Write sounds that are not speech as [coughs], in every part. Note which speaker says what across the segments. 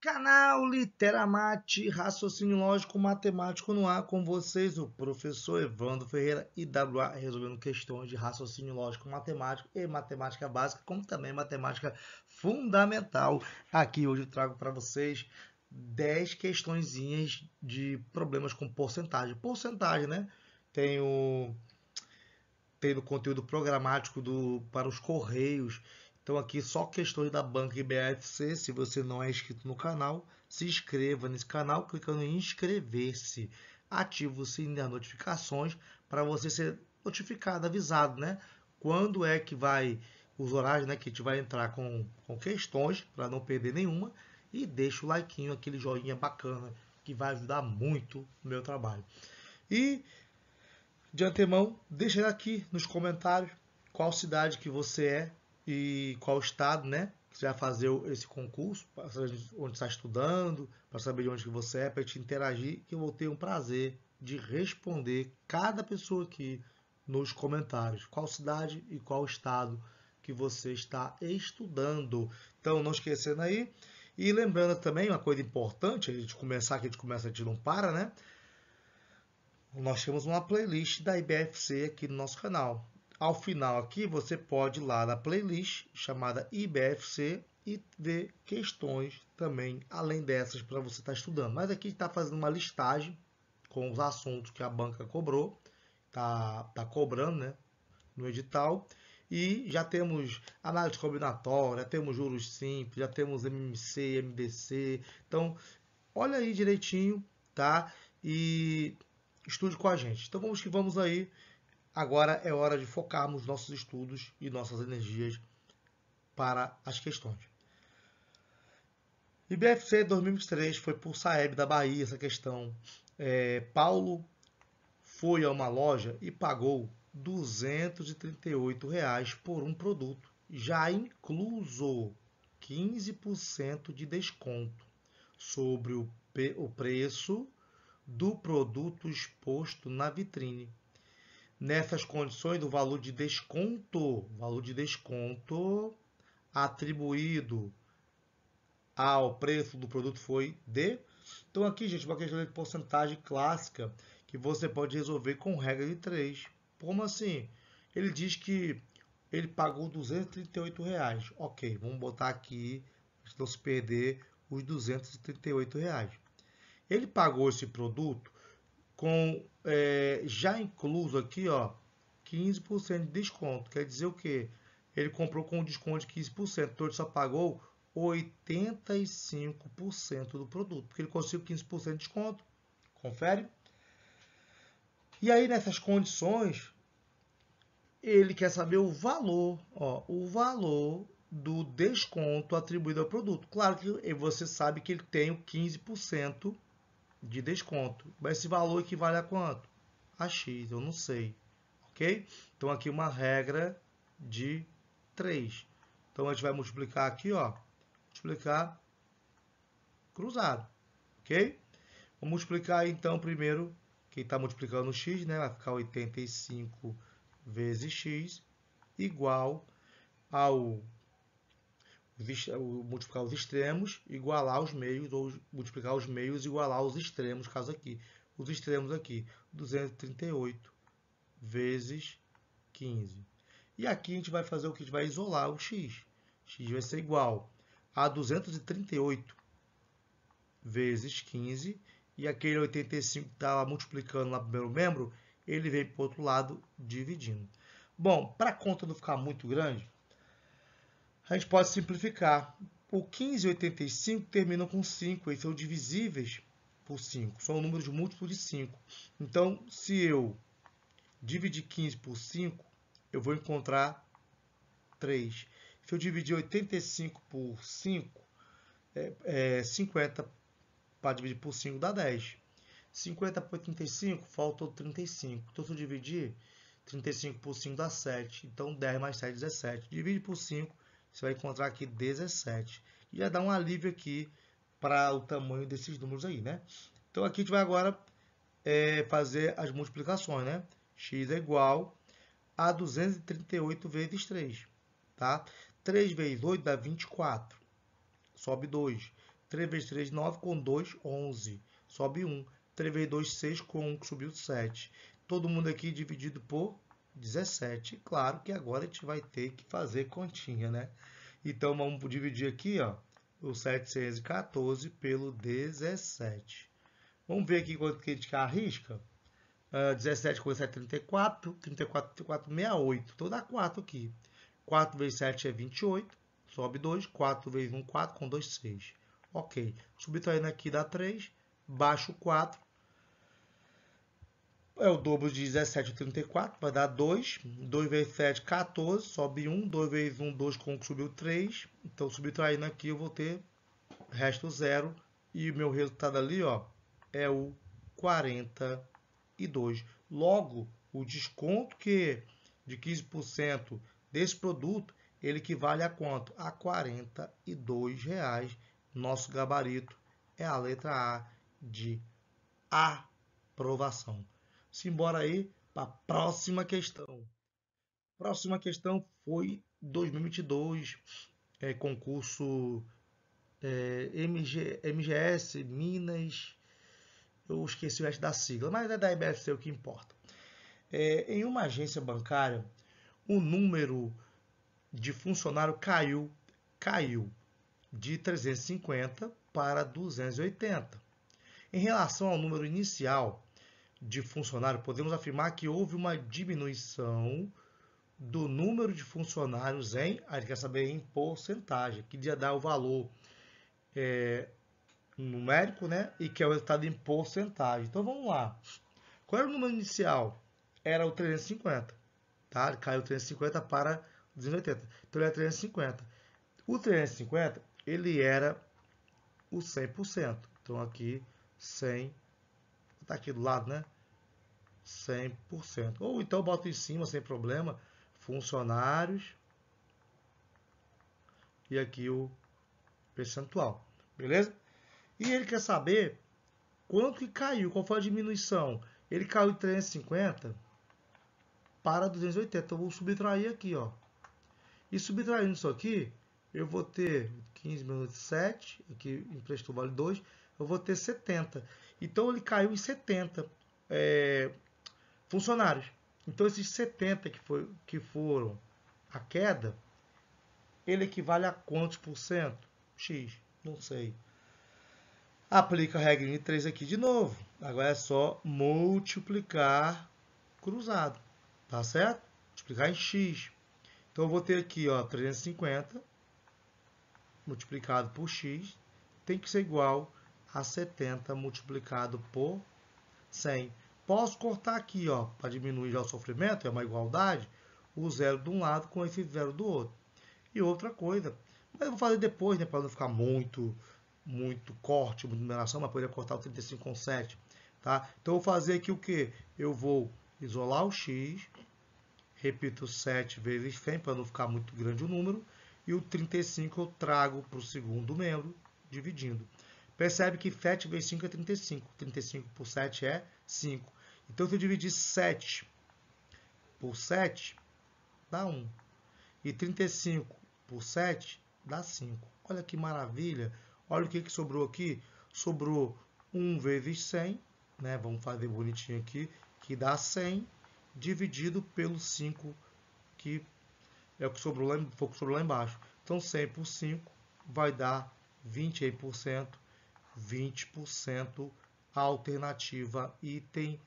Speaker 1: Canal Literamate, raciocínio lógico matemático no ar com vocês, o professor Evandro Ferreira, e WA resolvendo questões de raciocínio lógico matemático e matemática básica, como também matemática fundamental. Aqui hoje eu trago para vocês 10 questõezinhas de problemas com porcentagem. Porcentagem, né? Tem o, tem o conteúdo programático do, para os correios, então aqui só questões da banca BFC. Se você não é inscrito no canal, se inscreva nesse canal clicando em inscrever-se. Ative o sininho das notificações para você ser notificado, avisado, né? Quando é que vai os horários, né? Que a gente vai entrar com, com questões para não perder nenhuma. E deixa o like, aquele joinha bacana que vai ajudar muito no meu trabalho. E de antemão, deixa aqui nos comentários qual cidade que você é e qual estado, né? Que você vai fazer esse concurso, para saber onde está estudando, para saber de onde que você é, para te interagir, que eu vou ter um prazer de responder cada pessoa aqui nos comentários, qual cidade e qual estado que você está estudando. Então, não esquecendo aí. E lembrando também uma coisa importante, a gente começar, que a gente começa, a gente não para, né? Nós temos uma playlist da IBFC aqui no nosso canal. Ao final aqui, você pode ir lá na playlist chamada IBFC e ver questões também, além dessas, para você estar tá estudando. Mas aqui está fazendo uma listagem com os assuntos que a banca cobrou, está tá cobrando né, no edital. E já temos análise combinatória, temos juros simples, já temos MMC, MDC. Então, olha aí direitinho, tá? E estude com a gente. Então, vamos que vamos aí Agora é hora de focarmos nossos estudos e nossas energias para as questões. IBFC 2023 foi por Saeb da Bahia essa questão. É, Paulo foi a uma loja e pagou R$ 238 reais por um produto, já incluso 15% de desconto sobre o, o preço do produto exposto na vitrine. Nessas condições, o valor de desconto, valor de desconto atribuído ao preço do produto foi de. Então aqui, gente, uma questão de porcentagem clássica que você pode resolver com regra de 3. Como assim? Ele diz que ele pagou 238 reais. Ok, vamos botar aqui, não se perder os 238 reais. Ele pagou esse produto com é, já incluso aqui, ó, 15% de desconto. Quer dizer o que? Ele comprou com um desconto de 15%, então ele só pagou 85% do produto, porque ele conseguiu 15% de desconto. Confere? E aí, nessas condições, ele quer saber o valor, ó, o valor do desconto atribuído ao produto. Claro que você sabe que ele tem o 15% de desconto. Mas esse valor equivale a quanto? A X, eu não sei. Ok? Então aqui uma regra de 3. Então a gente vai multiplicar aqui, ó. Multiplicar cruzado. Ok? Vamos multiplicar então primeiro quem está multiplicando o x, né? Vai ficar 85 vezes x igual ao multiplicar os extremos, igualar os meios, ou multiplicar os meios, igualar os extremos, caso aqui. Os extremos aqui, 238 vezes 15. E aqui a gente vai fazer o que? A gente vai isolar o x. x vai ser igual a 238 vezes 15. E aquele 85 que estava tá multiplicando lá pelo membro, ele vem para o outro lado dividindo. Bom, para a conta não ficar muito grande, a gente pode simplificar. O 15 e 85 terminam com 5 e são divisíveis por 5. São números múltiplos de 5. Então, se eu dividir 15 por 5, eu vou encontrar 3. Se eu dividir 85 por 5, é, é 50 para dividir por 5 dá 10. 50 por 35, faltou 35. Então, se eu dividir 35 por 5 dá 7. Então, 10 mais 7, 17. Divide por 5, você vai encontrar aqui 17. E já dá um alívio aqui para o tamanho desses números aí, né? Então aqui a gente vai agora é, fazer as multiplicações, né? x é igual a 238 vezes 3, tá? 3 vezes 8 dá 24, sobe 2. 3 vezes 3, 9, com 2, 11, sobe 1. 3 vezes 2, 6, com 1, subiu 7. Todo mundo aqui dividido por 17. Claro que agora a gente vai ter que fazer continha, né? Então, vamos dividir aqui, ó, o 714 pelo 17. Vamos ver aqui quanto que a gente arrisca. Uh, ah, 17 com 7 é 34, 34, 34, 68. Então, dá 4 aqui. 4 vezes 7 é 28, sobe 2. 4 vezes 1, 4, com 2, 6. Ok. Subtraindo aqui dá 3, baixo 4, é o dobro de 17 34, vai dar 2. 2 vezes 7, 14, sobe 1. 2 vezes 1, 2, com subiu 3. Então, subtraindo aqui, eu vou ter resto zero. E o meu resultado ali ó, é o 42. Logo, o desconto que de 15% desse produto, ele equivale a quanto? A R$ reais. Nosso gabarito é a letra A de aprovação. Simbora aí para a próxima questão. Próxima questão foi 2022, é, concurso é, MG, MGS, Minas, eu esqueci o resto da sigla, mas é da IBFC é o que importa. É, em uma agência bancária, o número de funcionário caiu, caiu de 350 para 280. Em relação ao número inicial, de funcionário, podemos afirmar que houve uma diminuição do número de funcionários em, a gente quer saber em porcentagem, que ia dar o valor é, numérico, né? E que é o resultado em porcentagem. Então vamos lá. Qual era o número inicial? Era o 350, tá? Caiu 350 para 280. Então ele é era 350. O 350, ele era o 100%. Então aqui 100%. Está aqui do lado, né? 100%. Ou então bota em cima, sem problema, funcionários. E aqui o percentual. Beleza? E ele quer saber quanto que caiu, qual foi a diminuição. Ele caiu de 350 para 280. Então, eu vou subtrair aqui, ó. E subtraindo isso aqui, eu vou ter 15 minutos 7, aqui emprestou vale 2, eu vou ter 70. Então ele caiu em 70 é, funcionários. Então esses 70 que, foi, que foram a queda, ele equivale a quantos por cento? X, não sei. Aplica a regra de 3 aqui de novo. Agora é só multiplicar cruzado, tá certo? Multiplicar em X. Então eu vou ter aqui, ó, 350 multiplicado por X tem que ser igual a 70 multiplicado por 100. Posso cortar aqui, ó, para diminuir já o sofrimento, é uma igualdade, o zero de um lado com esse zero do outro. E outra coisa, mas eu vou fazer depois, né, para não ficar muito muito corte, muito numeração, mas poderia cortar o 35 com 7, tá? Então eu vou fazer aqui o que? Eu vou isolar o x, repito 7 vezes 100 para não ficar muito grande o número, e o 35 eu trago para o segundo membro, dividindo. Percebe que 7 vezes 5 é 35. 35 por 7 é 5. Então, se eu dividir 7 por 7, dá 1. E 35 por 7 dá 5. Olha que maravilha. Olha o que, que sobrou aqui. Sobrou 1 vezes 100. Né? Vamos fazer bonitinho aqui. Que dá 100 dividido pelo 5, que é o que sobrou lá, foi o que sobrou lá embaixo. Então, 100 por 5 vai dar 20%. 20%. Alternativa item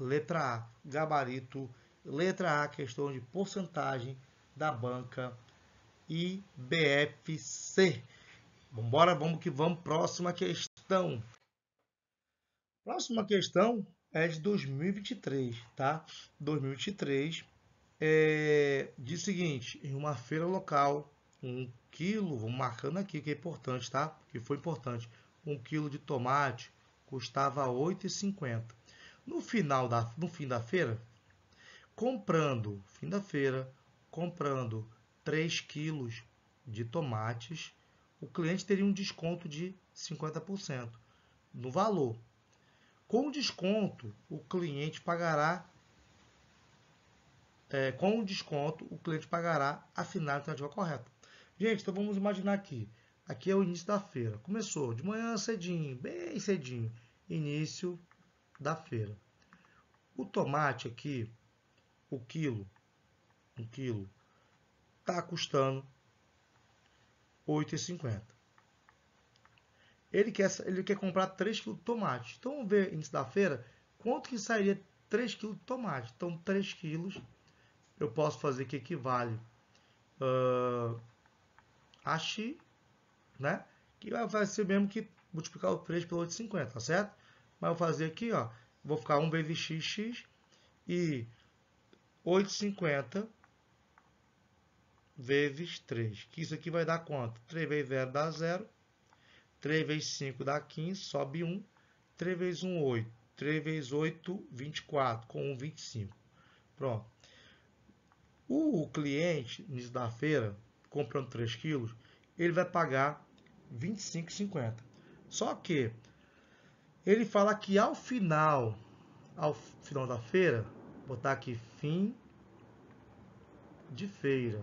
Speaker 1: letra A, gabarito, letra A, questão de porcentagem da banca IBFC. Vamos vamos que vamos, próxima questão. Próxima questão é de 2023, tá? 2023 é, de seguinte, em uma feira local, um quilo, vou marcando aqui que é importante, tá? Que foi importante, um quilo de tomate custava e 8,50. No final da no fim da feira, comprando, fim da feira, comprando 3 quilos de tomates, o cliente teria um desconto de 50% no valor. Com o desconto, o cliente pagará é, com o desconto, o cliente pagará a finalidade correta. Gente, então vamos imaginar aqui. Aqui é o início da feira. Começou de manhã cedinho, bem cedinho. Início da feira. O tomate aqui, o quilo, um quilo, está custando R$ 8,50. Ele quer, ele quer comprar 3 quilos de tomate. Então, vamos ver início da feira quanto que sairia 3 quilos de tomate. Então, 3 quilos eu posso fazer que equivale uh, a X né? Que vai ser mesmo que multiplicar o 3 pelo 8,50, tá certo? Mas eu vou fazer aqui, ó, vou ficar 1 vezes xx e 8,50 vezes 3, que isso aqui vai dar quanto? 3 vezes 0 dá 0, 3 vezes 5 dá 15, sobe 1, 3 vezes 1, 8, 3 vezes 8, 24, com 1, 25. Pronto. O cliente, no início da feira, comprando 3 quilos, ele vai pagar 25,50. Só que ele fala que ao final, ao final da feira, botar aqui fim de feira,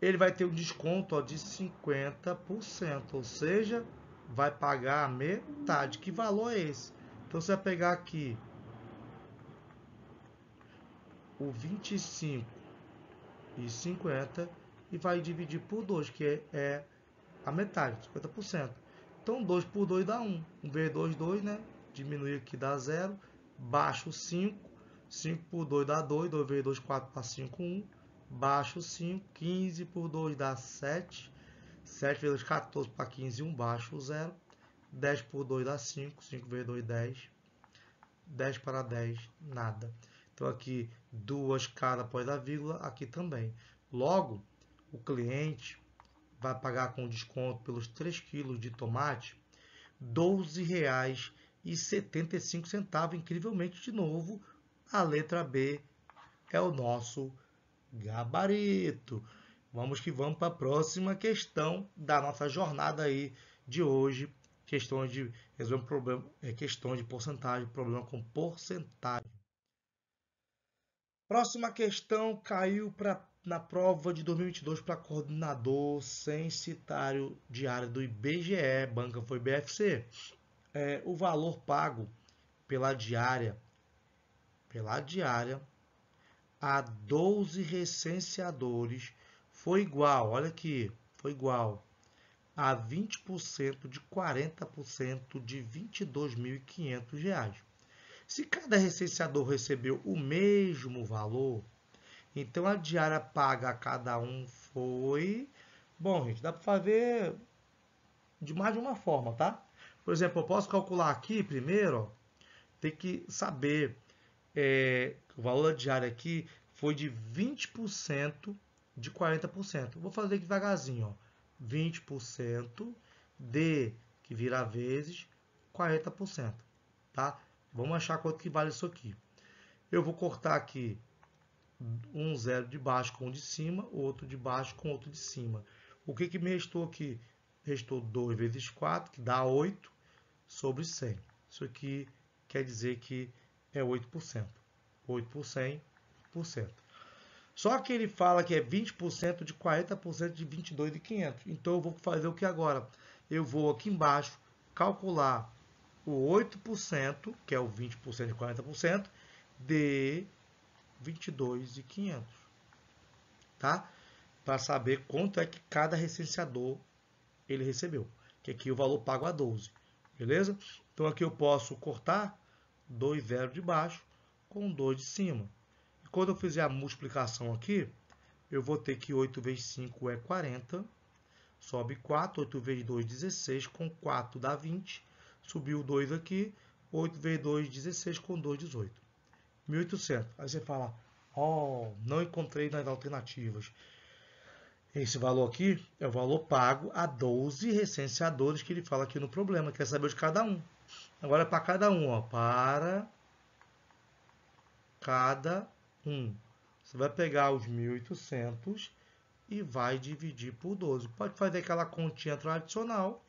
Speaker 1: ele vai ter um desconto ó, de 50%, ou seja, vai pagar a metade. Que valor é esse? Então você vai pegar aqui o 25 e 50 e vai dividir por 2, que é, é a metade, 50%. Então 2 por 2 dá 1. 1 vezes 2, 2, né? Diminui aqui dá 0. Baixo 5. 5 por 2 dá 2. 2 vezes 2, 4 para 5, 1. Baixo 5. 15 por 2 dá 7. 7 vezes 14 para 15, 1. Baixo 0. 10 por 2 dá 5. 5 vezes 2, 10. 10 para 10, nada. Então aqui duas caras após a vírgula, aqui também. Logo, o cliente vai pagar com desconto pelos 3 quilos de tomate R$ 12,75. Incrivelmente, de novo, a letra B é o nosso gabarito. Vamos que vamos para a próxima questão da nossa jornada aí de hoje. Questões de resolver problema, é questão de porcentagem, problema com porcentagem. Próxima questão caiu para na prova de 2022 para coordenador censitário diário do IBGE, banca foi BFC. É, o valor pago pela diária, pela diária, a 12 recenseadores foi igual, olha aqui, foi igual a 20% de 40% de R$ 22.500. Se cada recenseador recebeu o mesmo valor, então a diária paga a cada um foi. Bom, gente, dá para fazer de mais de uma forma, tá? Por exemplo, eu posso calcular aqui primeiro, tem que saber é, que o valor da diária aqui foi de 20% de 40%. Vou fazer devagarzinho, ó. 20% de, que vira vezes, 40%, tá? Vamos achar quanto que vale isso aqui. Eu vou cortar aqui um zero de baixo com o de cima, outro de baixo com outro de cima. O que, que me restou aqui? Restou 2 vezes 4, que dá 8 sobre 100. Isso aqui quer dizer que é 8%. 8 por 100, por Só que ele fala que é 20% de 40% de 22,500. Então eu vou fazer o que agora? Eu vou aqui embaixo calcular o 8%, que é o 20% de 40%, de 22.500, tá? Para saber quanto é que cada recenseador ele recebeu, que aqui o valor pago é 12, beleza? Então aqui eu posso cortar dois zeros de baixo com 2 de cima. E quando eu fizer a multiplicação aqui, eu vou ter que 8 vezes 5 é 40, sobe 4, 8 vezes 2, 16, com 4 dá 20, subiu 2 aqui, 8 vezes 2, 16, com 2, 18. 1.800. Aí você fala, oh, não encontrei nas alternativas. Esse valor aqui é o valor pago a 12 recenseadores que ele fala aqui no problema, quer saber de cada um. Agora, é para cada um, ó, para cada um. Você vai pegar os 1.800 e vai dividir por 12. Pode fazer aquela continha tradicional,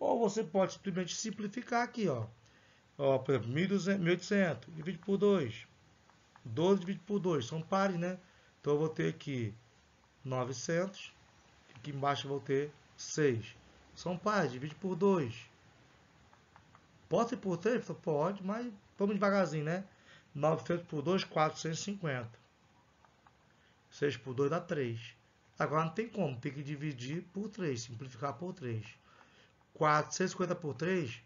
Speaker 1: ou você pode simplesmente simplificar aqui, ó. Ó, por exemplo, 1.800 dividido por 2. 12 dividido por 2, são pares, né? Então eu vou ter aqui 900, aqui embaixo eu vou ter 6. São pares, divide por 2. Pode ser por 3? Pode, mas vamos devagarzinho, né? 900 por 2, 450. 6 por 2 dá 3. Agora não tem como, tem que dividir por 3, simplificar por 3. 450 por 3,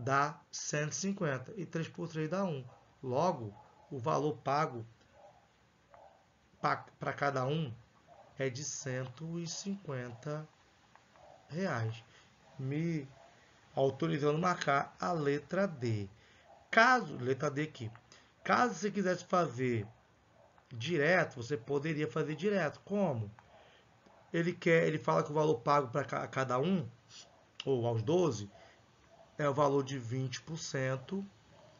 Speaker 1: dá 150 e 3 por 3 dá 1. Logo, o valor pago para cada um é de 150 reais. Me autorizando a marcar a letra D. Caso, letra D aqui, caso você quisesse fazer direto, você poderia fazer direto. Como? Ele quer, ele fala que o valor pago para cada um, ou aos 12, é o valor de 20%,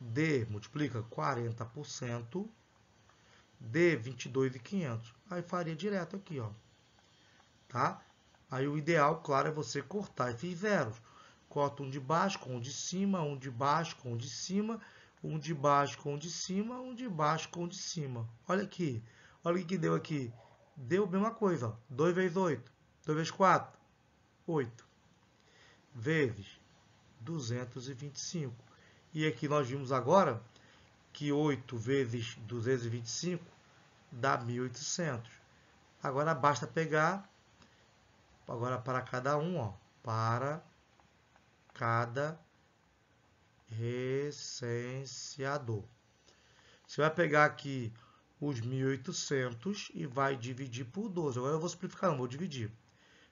Speaker 1: de multiplica 40%, de 22,500. Aí faria direto aqui, ó. Tá? Aí o ideal, claro, é você cortar esses zeros. Corta um de baixo com um de cima, um de baixo com um de cima, um de baixo com um de cima, um de baixo com um de cima. Olha aqui. Olha o que deu aqui. Deu a mesma coisa. Ó. 2 vezes 8. 2 vezes 4. 8. Vezes 225. E aqui nós vimos agora que 8 vezes 225 dá 1.800. Agora basta pegar, agora para cada um, ó, para cada recenseador. Você vai pegar aqui os 1.800 e vai dividir por 12. Agora eu vou simplificar, não vou dividir.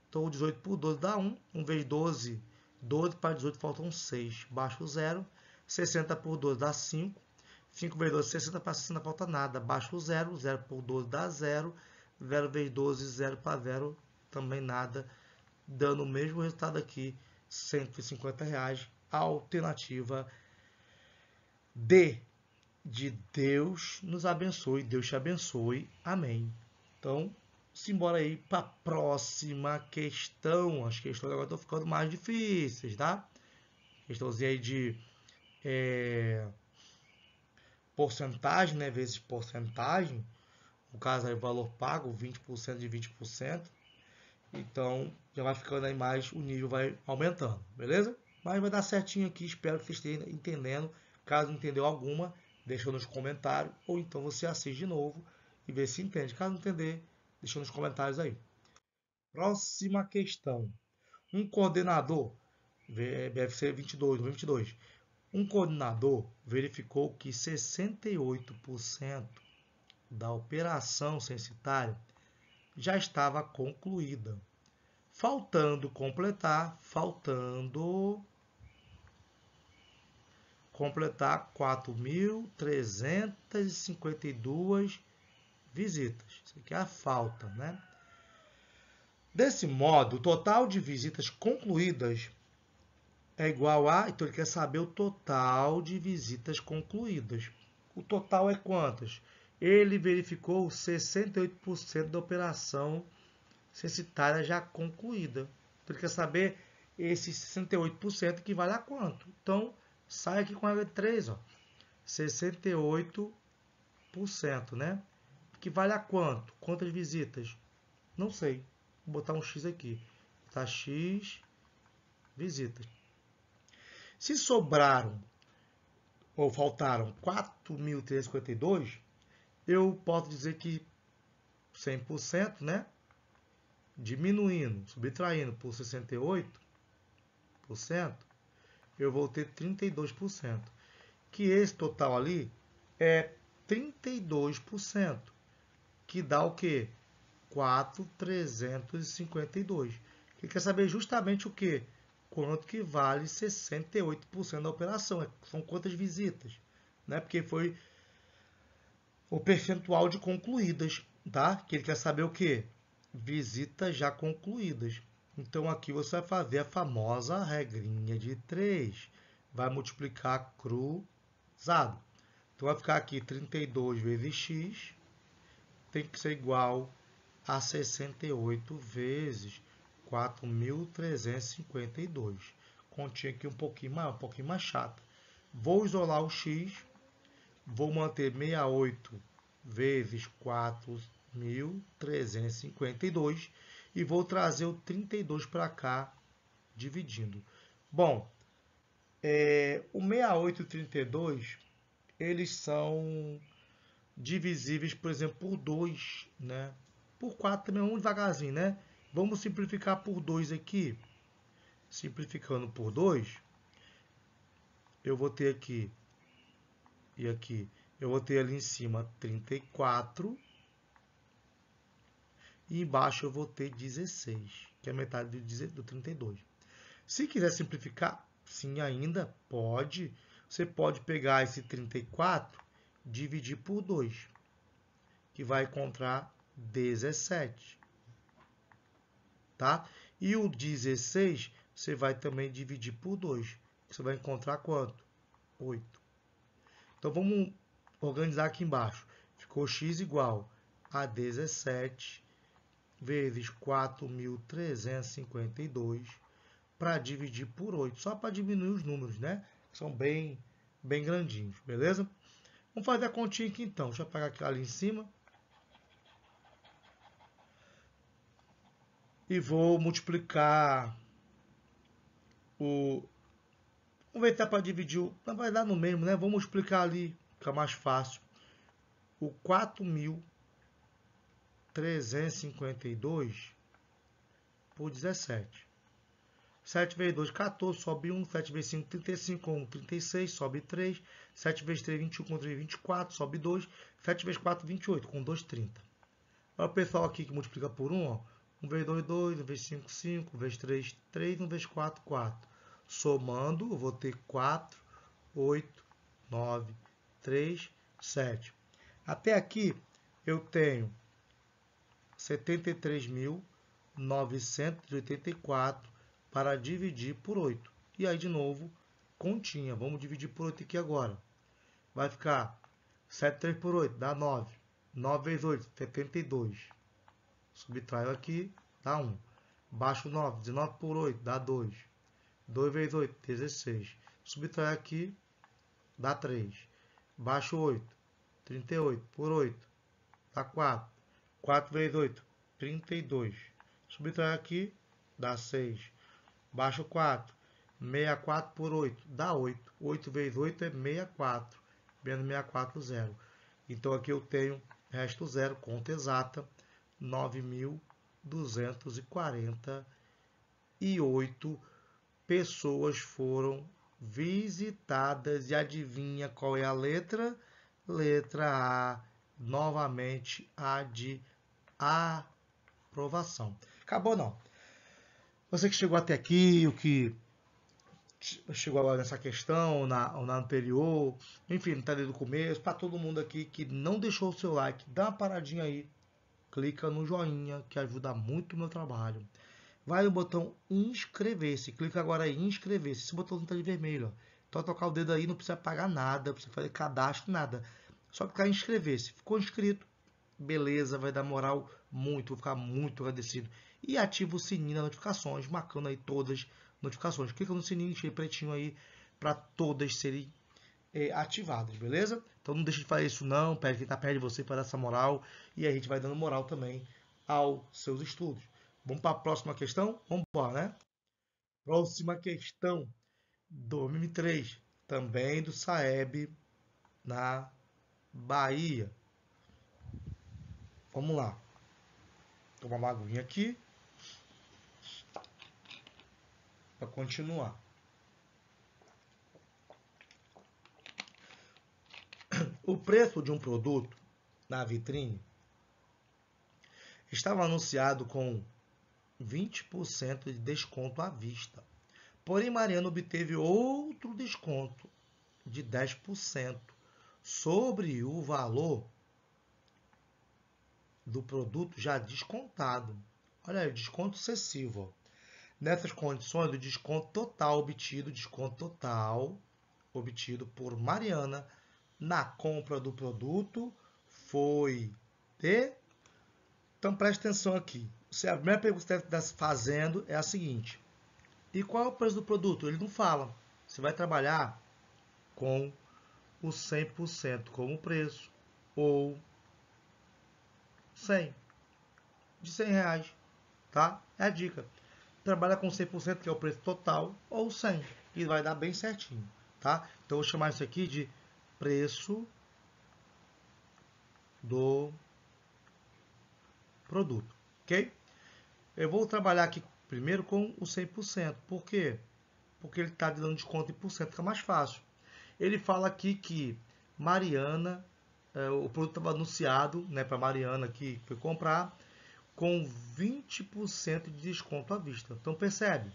Speaker 1: Então, 18 por 12 dá 1. 1 vezes 12 dá 12 para 18 faltam 6. Baixo 0. 60 por 12 dá 5. 5 vezes 12, 60 para 60 falta nada. Baixo 0. 0 por 12 dá 0. 0 vezes 12, 0 para 0 também nada. Dando o mesmo resultado aqui, 150 reais. Alternativa D. De Deus nos abençoe, Deus te abençoe. Amém. Então, Simbora aí para a próxima questão. As questões agora estão ficando mais difíceis, tá? Questãozinha aí de é, porcentagem, né? Vezes porcentagem. No caso aí, o valor pago, 20% de 20%. Então, já vai ficando aí mais, o nível vai aumentando, beleza? Mas vai dar certinho aqui, espero que vocês estejam entendendo. Caso não entendeu alguma, deixa nos comentários, ou então você assiste de novo e vê se entende. Caso não entender, Deixa nos comentários aí. Próxima questão. Um coordenador, BFC 22, 22. Um coordenador verificou que 68% da operação censitária já estava concluída, faltando completar, faltando completar 4.352 visitas. Isso aqui é a falta, né? Desse modo, o total de visitas concluídas é igual a... Então, ele quer saber o total de visitas concluídas. O total é quantas? Ele verificou 68% da operação censitária já concluída. Então, ele quer saber esse 68% que vale a quanto. Então, sai aqui com a letra 3 ó. 68%, né? que vale a quanto? Quantas visitas? Não sei. Vou botar um X aqui. Tá X visitas. Se sobraram ou faltaram 4.352, eu posso dizer que 100%, né? Diminuindo, subtraindo por 68%, eu vou ter 32%. Que esse total ali é 32% que dá o quê? 4,352. Que quer saber justamente o quê? Quanto que vale 68% da operação. É, são quantas visitas, né? Porque foi o percentual de concluídas, tá? Que ele quer saber o quê? Visitas já concluídas. Então, aqui você vai fazer a famosa regrinha de 3. Vai multiplicar cruzado. Então, vai ficar aqui 32 vezes x tem que ser igual a 68 vezes 4.352. Continha aqui um pouquinho mais, um pouquinho mais chata. Vou isolar o x, vou manter 68 vezes 4.352 e vou trazer o 32 para cá, dividindo. Bom, é, o 68 e o 32, eles são divisíveis, por exemplo, por 2, né? Por 4 também, vamos devagarzinho, né? Vamos simplificar por 2 aqui. Simplificando por 2, eu vou ter aqui e aqui, eu vou ter ali em cima 34 e embaixo eu vou ter 16, que é metade do 32. Se quiser simplificar, sim, ainda pode. Você pode pegar esse 34 dividir por 2, que vai encontrar 17. Tá? E o 16 você vai também dividir por 2, você vai encontrar quanto? 8. Então vamos organizar aqui embaixo. Ficou x igual a 17 vezes 4.352 para dividir por 8, só para diminuir os números, né? São bem, bem grandinhos, beleza? Vamos fazer a continha aqui então. Deixa eu apagar aqui ali em cima. E vou multiplicar o... Vamos ver para dividir o... Vai dar no mesmo, né? Vamos multiplicar ali, fica mais fácil. O 4.352 por 17. 7 vezes 2, 14, sobe 1, 7 vezes 5, 35, com 1, 36, sobe 3, 7 vezes 3, 21, com 3, 24, sobe 2, 7 vezes 4, 28, com 2, 30. Olha o pessoal aqui que multiplica por 1, ó. 1 vezes 2, 2, 1 vezes 5, 5, 1 vezes 3, 3, 1 vezes 4, 4. Somando, eu vou ter 4, 8, 9, 3, 7. Até aqui eu tenho 73.984 para dividir por 8. E aí, de novo, continha. Vamos dividir por 8 aqui agora. Vai ficar 7 3 por 8, dá 9. 9 vezes 8, 72. Subtraio aqui, dá 1. Baixo 9, 19 por 8, dá 2. 2 vezes 8, 16. Subtraio aqui, dá 3. Baixo 8, 38 por 8, dá 4. 4 vezes 8, 32. Subtraio aqui, dá 6. Baixo 4. 64 por 8 dá 8. 8 vezes 8 é 64. Menos 64, 0. Então aqui eu tenho resto zero, conta exata, 9.248 pessoas foram visitadas. E adivinha qual é a letra? Letra A, novamente a de aprovação. Acabou não. Você que chegou até aqui, o que chegou agora nessa questão, ou na, ou na anterior, enfim, não está desde o começo, para todo mundo aqui que não deixou o seu like, dá uma paradinha aí, clica no joinha, que ajuda muito o meu trabalho. Vai no botão inscrever-se, clica agora em inscrever-se, esse botão está de vermelho, ó. então tocar o dedo aí, não precisa pagar nada, não precisa fazer cadastro, nada, só clicar em inscrever-se, ficou inscrito, beleza, vai dar moral muito, vou ficar muito agradecido e ativa o sininho das notificações, marcando aí todas as notificações. Clica no sininho, cheio pretinho aí, para todas serem é, ativadas, beleza? Então não deixe de fazer isso não, pede quem está perto de você para dar essa moral, e a gente vai dando moral também aos seus estudos. Vamos para a próxima questão? Vamos embora, né? Próxima questão, 2003, também do Saeb na Bahia. Vamos lá. Toma uma aguinha aqui. para continuar. O preço de um produto na vitrine estava anunciado com 20% de desconto à vista. Porém, Mariana obteve outro desconto de 10% sobre o valor do produto já descontado. Olha aí, desconto excessivo. Nessas condições, o desconto total obtido, desconto total obtido por Mariana na compra do produto foi de... Então, preste atenção aqui. A primeira pergunta que você deve estar fazendo é a seguinte. E qual é o preço do produto? Ele não fala. Você vai trabalhar com o 100% como preço ou 100 de 100 reais, tá? É a dica trabalha com 100%, que é o preço total, ou 100, e vai dar bem certinho, tá? Então, eu vou chamar isso aqui de preço do produto, ok? Eu vou trabalhar aqui primeiro com o 100%, por quê? Porque ele está dando desconto em por cento, fica mais fácil. Ele fala aqui que Mariana, é, o produto estava anunciado né, para Mariana que foi comprar, com 20% de desconto à vista. Então percebe?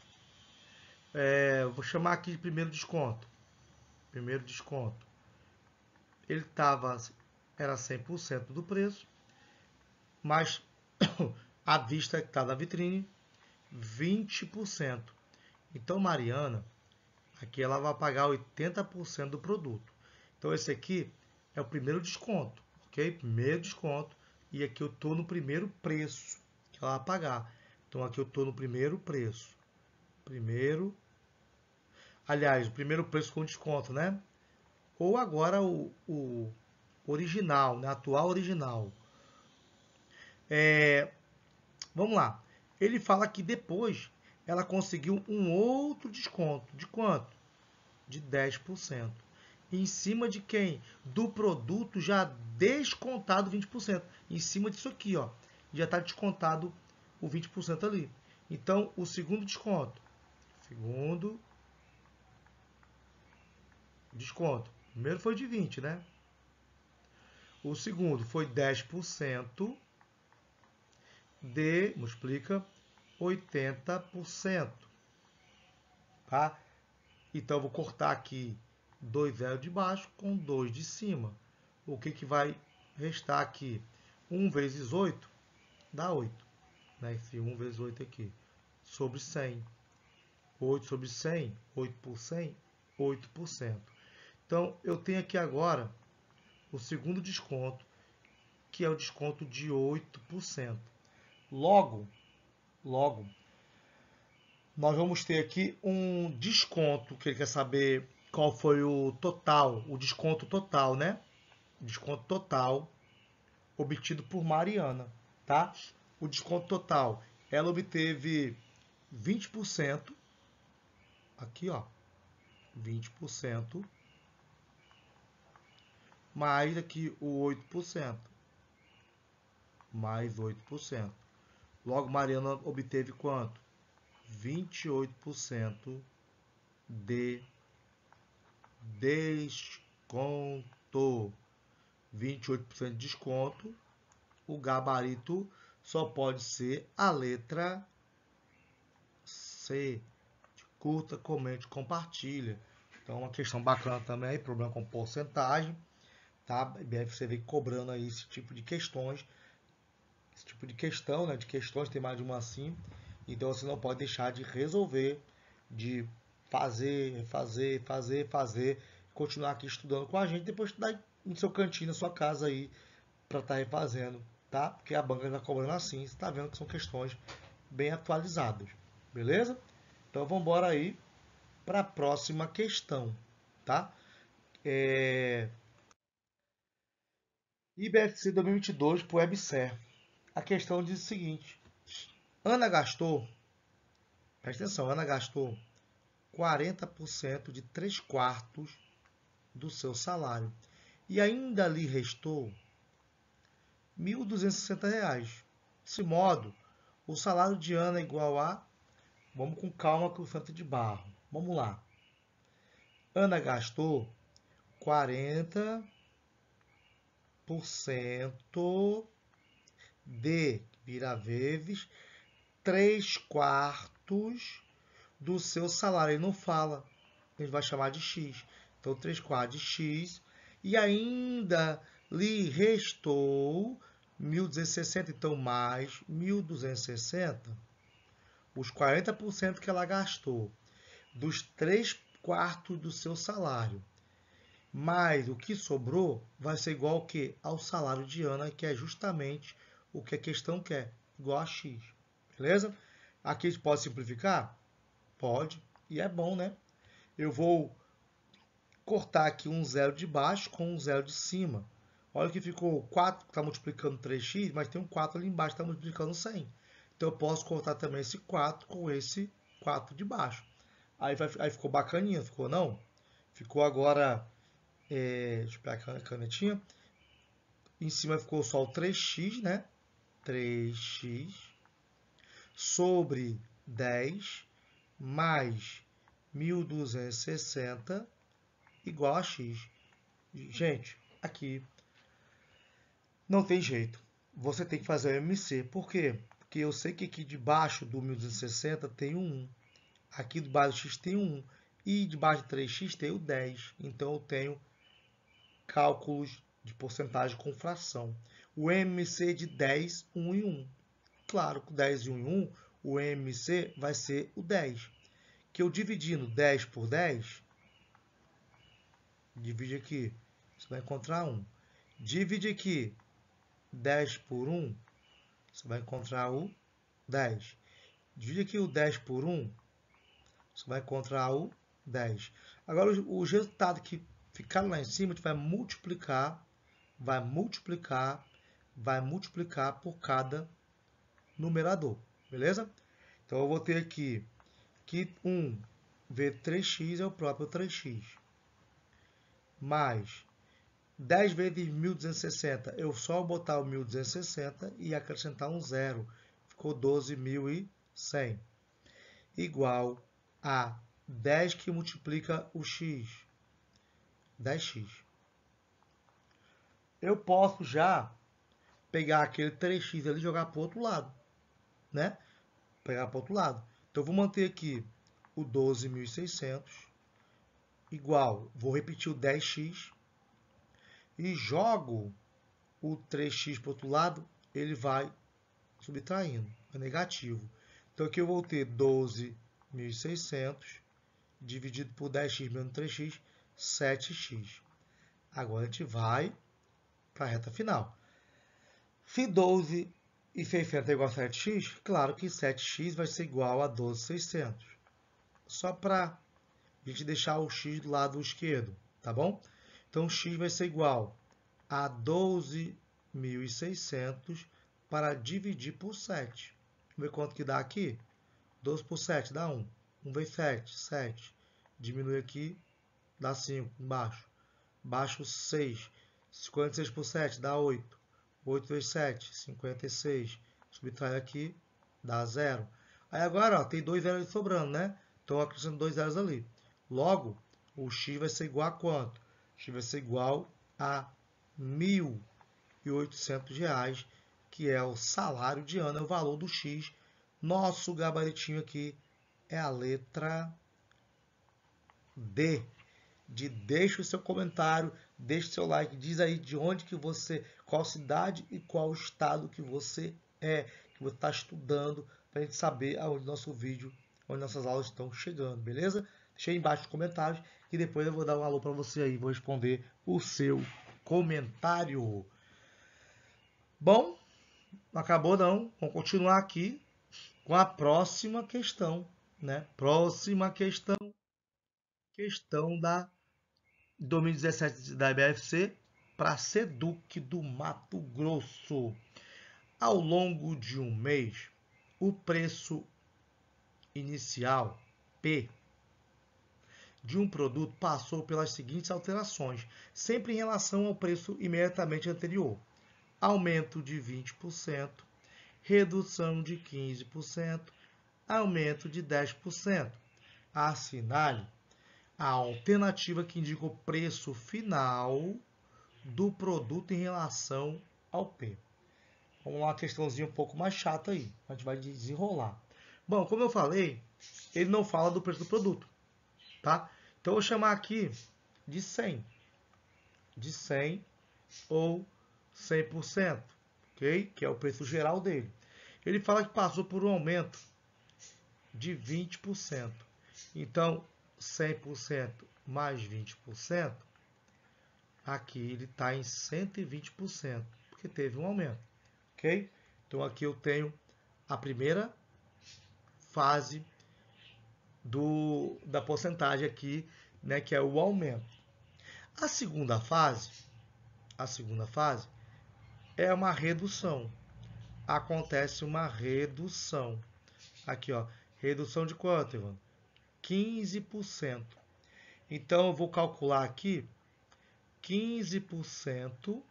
Speaker 1: É, vou chamar aqui de primeiro desconto. Primeiro desconto. Ele tava era 100% do preço, mas [coughs] a vista que está na vitrine 20%. Então Mariana aqui ela vai pagar 80% do produto. Então esse aqui é o primeiro desconto, OK? Primeiro desconto e aqui eu estou no primeiro preço que ela vai pagar. Então aqui eu estou no primeiro preço. Primeiro. Aliás, o primeiro preço com desconto, né? Ou agora o, o original, né? atual original. É, vamos lá. Ele fala que depois ela conseguiu um outro desconto. De quanto? De 10% em cima de quem? Do produto já descontado 20%. Em cima disso aqui, ó, já está descontado o 20% ali. Então, o segundo desconto. Segundo desconto. primeiro foi de 20, né? O segundo foi 10% de, multiplica, 80%. Tá? Então, eu vou cortar aqui dois zeros de baixo com 2 de cima. O que, que vai restar aqui? 1 vezes 8 dá 8. Né? Esse 1 vezes 8 aqui. Sobre 100. 8 sobre 100, 8 por 100, 8%. Então, eu tenho aqui agora o segundo desconto, que é o desconto de 8%. Logo, logo, nós vamos ter aqui um desconto que ele quer saber qual foi o total, o desconto total, né? Desconto total obtido por Mariana, tá? O desconto total, ela obteve 20% aqui, ó, 20% mais aqui o 8%, mais 8%. Logo, Mariana obteve quanto? 28% de desconto. 28% de desconto. O gabarito só pode ser a letra C. Curta, comente, compartilha. Então, uma questão bacana também, problema com porcentagem. Tá? BFC vem cobrando aí esse tipo de questões. Esse tipo de questão, né? De questões, tem mais de uma assim. Então, você não pode deixar de resolver, de fazer, fazer, fazer, fazer, continuar aqui estudando com a gente, depois estudar no seu cantinho, na sua casa aí, para estar tá refazendo, tá? Porque a banca está cobrando assim, você está vendo que são questões bem atualizadas, beleza? Então vamos embora aí para a próxima questão, tá? É... IBFC 2022 para o WebSer. A questão diz o seguinte: Ana gastou, presta atenção, Ana gastou 40% de 3 quartos do seu salário. E ainda lhe restou R$ 1.260. Desse modo, o salário de Ana é igual a... Vamos com calma com o santo é de barro. Vamos lá. Ana gastou 40% de, vira vezes, 3 quartos do seu salário. Ele não fala. Ele vai chamar de X. Então, 3 quartos de X. E ainda lhe restou 1.260. Então, mais 1.260. Os 40% que ela gastou. Dos 3 quartos do seu salário. Mas o que sobrou vai ser igual ao que? Ao salário de Ana, que é justamente o que a questão quer. Igual a X. Beleza? Aqui a gente pode simplificar. Pode, e é bom, né? Eu vou cortar aqui um zero de baixo com um zero de cima. Olha que ficou 4, que está multiplicando 3x, mas tem um 4 ali embaixo que está multiplicando 100. Então eu posso cortar também esse 4 com esse 4 de baixo. Aí, vai, aí ficou bacaninha, ficou não? Ficou agora, é, deixa eu pegar a canetinha. Em cima ficou só o 3x, né? 3x sobre 10 mais 1260 igual a x. Gente, aqui não tem jeito. Você tem que fazer o MC. Por quê? Porque eu sei que aqui debaixo do 1260 tem um 1. Aqui debaixo do x tem um 1. E debaixo de 3x tem o 10. Então eu tenho cálculos de porcentagem com fração. O MC de 10, 1 e 1. Claro, com 10 e 1 e 1, o MC vai ser o 10. Que eu dividindo 10 por 10, divide aqui, você vai encontrar 1. Divide aqui 10 por 1, você vai encontrar o 10. Divide aqui o 10 por 1, você vai encontrar o 10. Agora, os resultados que ficaram lá em cima, a gente vai multiplicar, vai multiplicar, vai multiplicar por cada numerador beleza? Então eu vou ter aqui que 1 V3x é o próprio 3x, mais 10 vezes 1.260, eu só vou botar o 1.260 e acrescentar um zero, ficou 12.100, igual a 10 que multiplica o x, 10x. Eu posso já pegar aquele 3x ali e jogar para o outro lado né? Pegar para o outro lado. Então, eu vou manter aqui o 12.600 igual, vou repetir o 10x e jogo o 3x para o outro lado, ele vai subtraindo, é negativo. Então, aqui eu vou ter 12.600 dividido por 10x menos 3x, 7x. Agora a gente vai para a reta final. Se 12 e 600 é igual a 7x, claro que 7x vai ser igual a 12,600. Só para a gente deixar o x do lado esquerdo, tá bom? Então, x vai ser igual a 12.600 para dividir por 7. Vamos ver quanto que dá aqui? 12 por 7 dá 1. 1 vezes 7, 7. Diminui aqui, dá 5, embaixo. Baixo 6. 56 por 7 dá 8. 8 vezes 7, 56. Subtrai aqui, dá zero. Aí agora ó, tem dois zeros sobrando, né? Então acrescento dois zeros ali. Logo, o x vai ser igual a quanto? x vai ser igual a R$ 1.800, que é o salário de ano, é o valor do x. Nosso gabaritinho aqui é a letra D. De deixa o seu comentário, deixa o seu like, diz aí de onde que você, qual cidade e qual estado que você é, que você está estudando, para a gente saber aonde nosso vídeo, onde nossas aulas estão chegando, beleza? Deixa aí embaixo nos comentários que depois eu vou dar um alô para você aí, vou responder o seu comentário. Bom, não acabou não, vamos continuar aqui com a próxima questão, né? Próxima questão, questão da 2017 da IBFC, para SEDUC do Mato Grosso. Ao longo de um mês, o preço inicial, P, de um produto passou pelas seguintes alterações, sempre em relação ao preço imediatamente anterior: aumento de 20%, redução de 15%, aumento de 10%. Assinale a alternativa que indica o preço final do produto em relação ao P. Vamos é lá, uma questãozinha um pouco mais chata aí. A gente vai desenrolar. Bom, como eu falei, ele não fala do preço do produto, tá? Então, eu vou chamar aqui de 100. De 100 ou 100%, ok? Que é o preço geral dele. Ele fala que passou por um aumento de 20%. Então, 100% mais 20% Aqui ele está em 120%, porque teve um aumento, ok? Então aqui eu tenho a primeira fase do, da porcentagem aqui, né, que é o aumento. A segunda fase, a segunda fase é uma redução. Acontece uma redução. Aqui, ó, redução de quanto, Ivan? 15%. Então eu vou calcular aqui 15%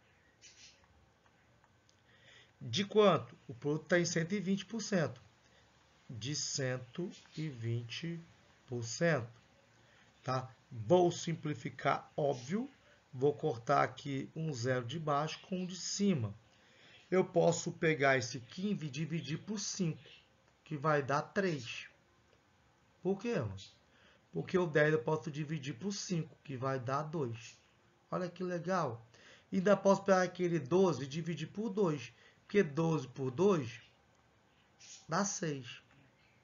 Speaker 1: de quanto? O produto está em 120%. De 120%. Tá? Vou simplificar, óbvio. Vou cortar aqui um zero de baixo com um de cima. Eu posso pegar esse 15 e dividir por 5, que vai dar 3. Por quê? Porque o 10 eu posso dividir por 5, que vai dar 2. Olha que legal. Ainda posso pegar aquele 12 e dividir por 2. Porque 12 por 2 dá 6.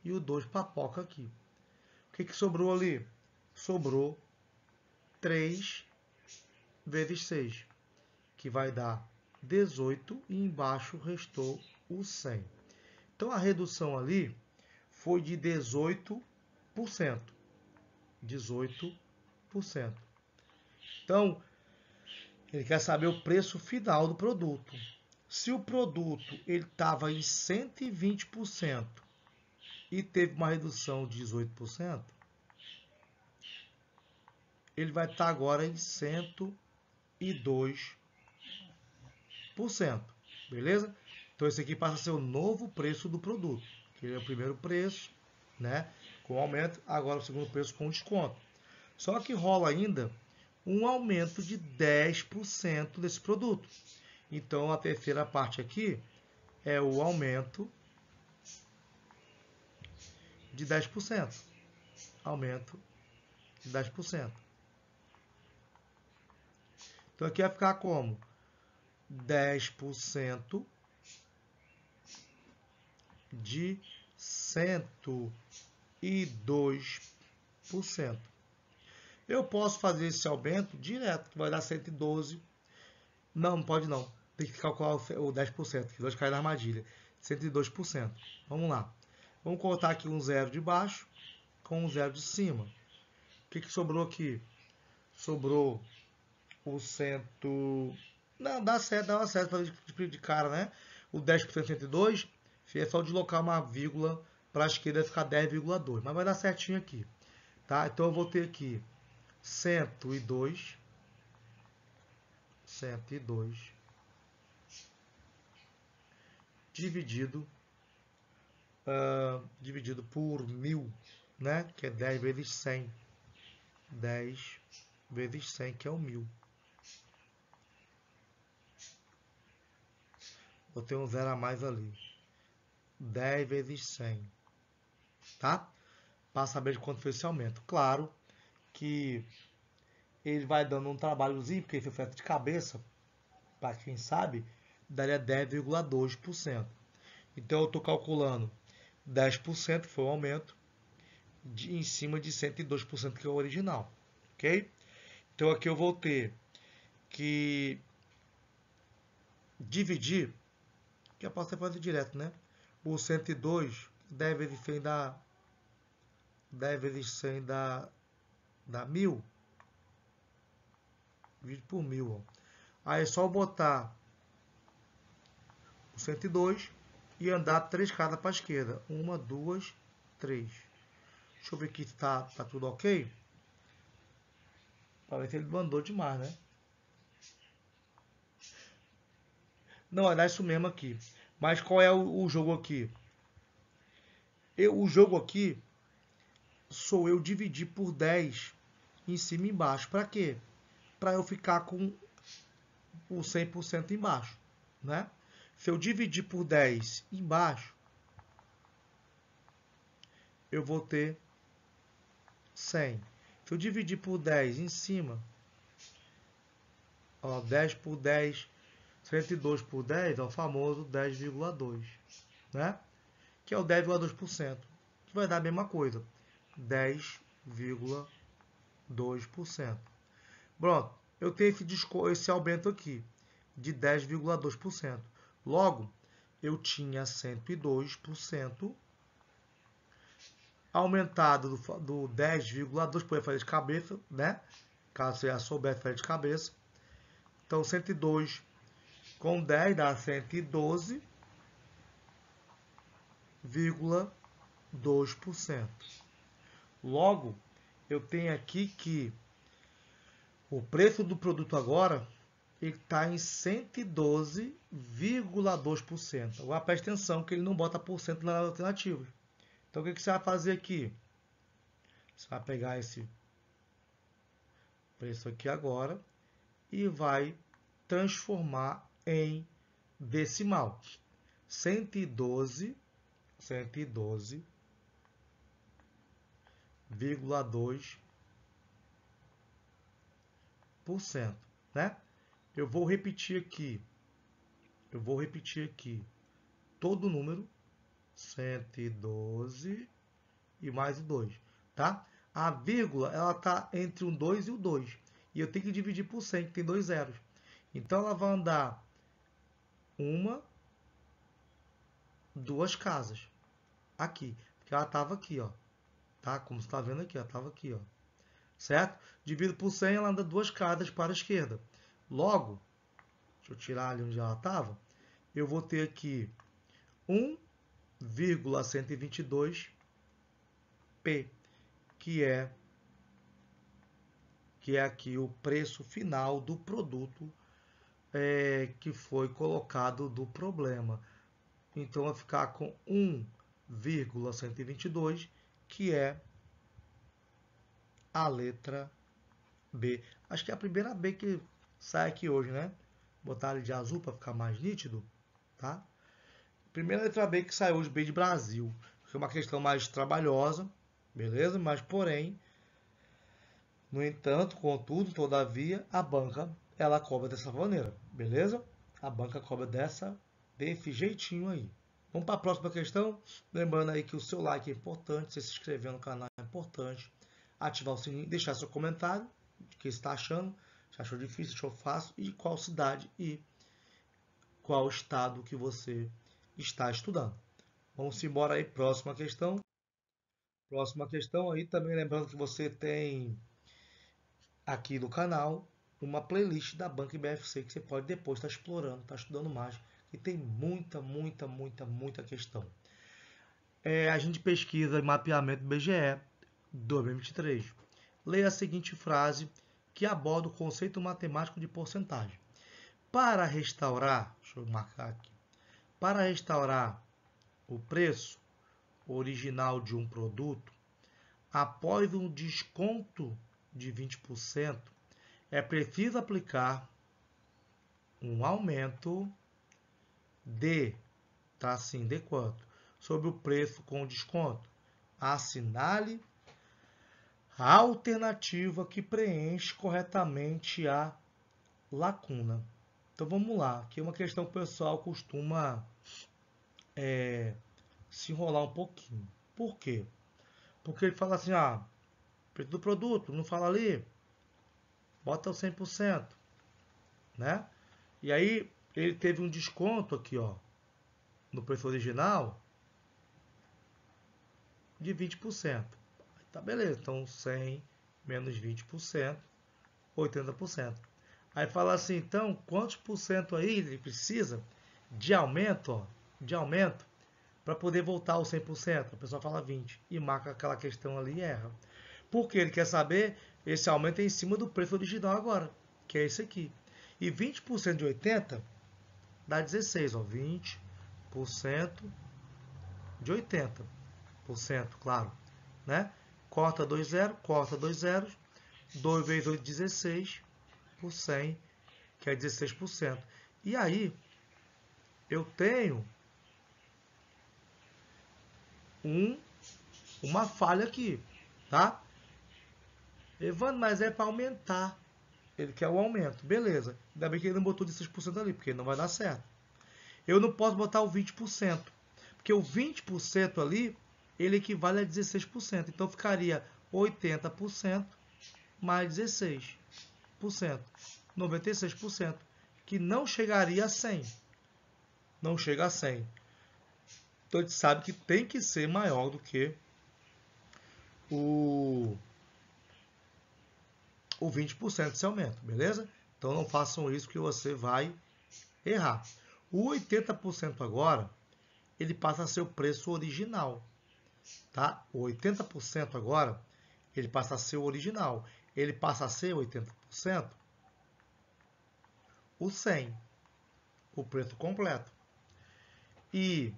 Speaker 1: E o 2 papoca aqui. O que, que sobrou ali? Sobrou 3 vezes 6. Que vai dar 18. E embaixo restou o 100. Então a redução ali foi de 18%. 18%. Então, ele quer saber o preço final do produto. Se o produto ele estava em 120% e teve uma redução de 18%, ele vai estar tá agora em 102%. Beleza? Então esse aqui passa a ser o novo preço do produto. Que é o primeiro preço, né? Com aumento, agora o segundo preço com desconto. Só que rola ainda um aumento de 10% desse produto. Então, a terceira parte aqui é o aumento de 10%. Aumento de 10%. Então, aqui vai ficar como? 10% de 102%. Eu posso fazer esse aumento direto, que vai dar 112. Não, não pode não. Tem que calcular o 10%, que nós caímos na armadilha. 102%. Vamos lá. Vamos cortar aqui um zero de baixo com um zero de cima. O que, que sobrou aqui? Sobrou o cento... Não, dá certo, dá certo para de, de cara, né? O 10% 102 é só deslocar uma vírgula para a esquerda ficar 10,2. Mas vai dar certinho aqui. Tá? Então eu vou ter aqui 102, 102 dividido, uh, dividido por 1000, né? que é 10 vezes 100. 10 vezes 100, que é o 1000. Vou ter um zero a mais ali. 10 vezes 100. Tá? Para saber de quanto foi esse aumento. Claro que ele vai dando um trabalhozinho, porque foi feito de cabeça, para quem sabe, daria 10,2%. Então eu estou calculando 10% foi o aumento de, em cima de 102% que é o original, ok? Então aqui eu vou ter que dividir, que eu posso fazer direto, né? O 102, deve vezes 100 da, 10 vezes 100 da dá mil. Divide por mil. Ó. Aí é só botar o 102 e andar três cada para a esquerda. Uma, duas, três. Deixa eu ver aqui se tá, tá tudo ok. Parece que ele mandou demais, né? Não, dar isso mesmo aqui. Mas qual é o, o jogo aqui? Eu, o jogo aqui sou eu dividir por 10 em cima e embaixo. Para quê? Para eu ficar com o 100% embaixo. Né? Se eu dividir por 10 embaixo, eu vou ter 100. Se eu dividir por 10 em cima, ó, 10 por 10, 102 por 10 é o famoso 10,2, né? que é o 10,2%, que vai dar a mesma coisa, 10,2%. 2%. Pronto, eu tenho esse, esse aumento aqui de 10,2%. Logo, eu tinha 102% aumentado do, do 10,2%, porque fazer de cabeça, né? Caso você já souber, fazer de cabeça. Então, 102 com 10 dá 112,2%. Logo, eu tenho aqui que o preço do produto agora está em 112,2%. Agora presta atenção que ele não bota por cento na alternativa. Então o que, que você vai fazer aqui? Você vai pegar esse preço aqui agora e vai transformar em decimal. 112, 112 0,2%, né? Eu vou repetir aqui, eu vou repetir aqui todo o número, 112 e mais o 2, tá? A vírgula, ela está entre o 2 e o 2, e eu tenho que dividir por 100, que tem dois zeros. Então, ela vai andar uma, duas casas, aqui, porque ela estava aqui, ó. Tá? Como você está vendo aqui, estava aqui. Ó. Certo? Divido por 100, ela anda duas casas para a esquerda. Logo, deixa eu tirar ali onde ela estava, eu vou ter aqui 1,122p, que é que é aqui o preço final do produto é, que foi colocado do problema. Então, vai ficar com 1,122 que é a letra B. Acho que é a primeira B que sai aqui hoje, né? Botar ele de azul para ficar mais nítido, tá? Primeira letra B que sai hoje, B de Brasil. Foi é uma questão mais trabalhosa, beleza? Mas, porém, no entanto, contudo, todavia, a banca, ela cobra dessa maneira, beleza? A banca cobra dessa, desse jeitinho aí. Vamos para a próxima questão. Lembrando aí que o seu like é importante, se inscrever no canal é importante, ativar o sininho, deixar seu comentário, o que está achando, se achou difícil, achou fácil, e qual cidade e qual estado que você está estudando. Vamos embora aí, próxima questão. Próxima questão aí, também lembrando que você tem aqui no canal uma playlist da Banca BFC que você pode depois estar tá explorando, estar tá estudando mais e tem muita, muita, muita, muita questão. É, a gente pesquisa em mapeamento BGE 2023. Leia a seguinte frase que aborda o conceito matemático de porcentagem. Para restaurar, deixa eu marcar aqui, para restaurar o preço original de um produto, após um desconto de 20%, é preciso aplicar um aumento D, tá assim, D quanto? Sobre o preço com desconto. Assinale a alternativa que preenche corretamente a lacuna. Então vamos lá, que é uma questão que o pessoal costuma é, se enrolar um pouquinho. Por quê? Porque ele fala assim, ah, preço do produto, não fala ali, bota o 100%, né? E aí ele teve um desconto aqui, ó, no preço original de 20%. Tá beleza, então 100 menos 20%, 80%. Aí fala assim, então, quantos por cento aí ele precisa de aumento, ó, de aumento, para poder voltar ao 100%? A pessoa fala 20 e marca aquela questão ali e erra. Porque ele quer saber esse aumento é em cima do preço original agora, que é esse aqui. E 20% de 80 dá 16, ó, 20% de 80%, claro, né? Corta 2 zeros, corta 2 zeros, 2 vezes 8, 16 por 100, que é 16%. E aí, eu tenho um, uma falha aqui, tá? Evandro, mas é para aumentar. Ele quer o aumento. Beleza. Ainda bem que ele não botou de 6% ali, porque não vai dar certo. Eu não posso botar o 20%, porque o 20% ali, ele equivale a 16%. Então, ficaria 80% mais 16%, 96%, que não chegaria a 100. Não chega a 100. Então, a gente sabe que tem que ser maior do que o o 20% desse aumento, beleza? Então não façam isso que você vai errar. O 80% agora, ele passa a ser o preço original, tá? O 80% agora, ele passa a ser o original. Ele passa a ser 80% o 100, o preço completo. E,